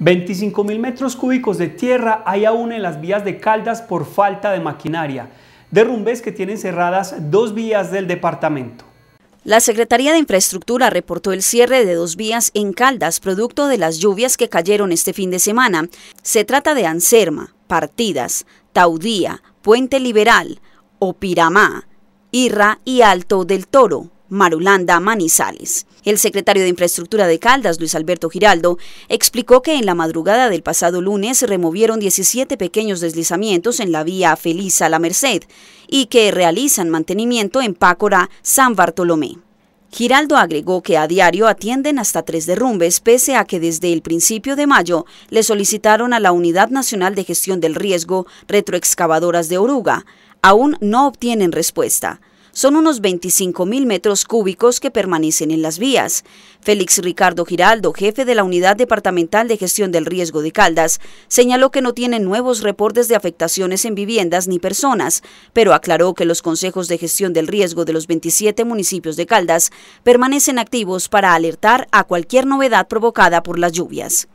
25.000 metros cúbicos de tierra hay aún en las vías de Caldas por falta de maquinaria. Derrumbes que tienen cerradas dos vías del departamento. La Secretaría de Infraestructura reportó el cierre de dos vías en Caldas, producto de las lluvias que cayeron este fin de semana. Se trata de Anserma, Partidas, Taudía, Puente Liberal, Opiramá, Irra y Alto del Toro. Marulanda, Manizales. El secretario de Infraestructura de Caldas, Luis Alberto Giraldo, explicó que en la madrugada del pasado lunes removieron 17 pequeños deslizamientos en la vía a La Merced y que realizan mantenimiento en Pácora, San Bartolomé. Giraldo agregó que a diario atienden hasta tres derrumbes, pese a que desde el principio de mayo le solicitaron a la Unidad Nacional de Gestión del Riesgo retroexcavadoras de oruga. Aún no obtienen respuesta son unos 25.000 metros cúbicos que permanecen en las vías. Félix Ricardo Giraldo, jefe de la Unidad Departamental de Gestión del Riesgo de Caldas, señaló que no tienen nuevos reportes de afectaciones en viviendas ni personas, pero aclaró que los consejos de gestión del riesgo de los 27 municipios de Caldas permanecen activos para alertar a cualquier novedad provocada por las lluvias.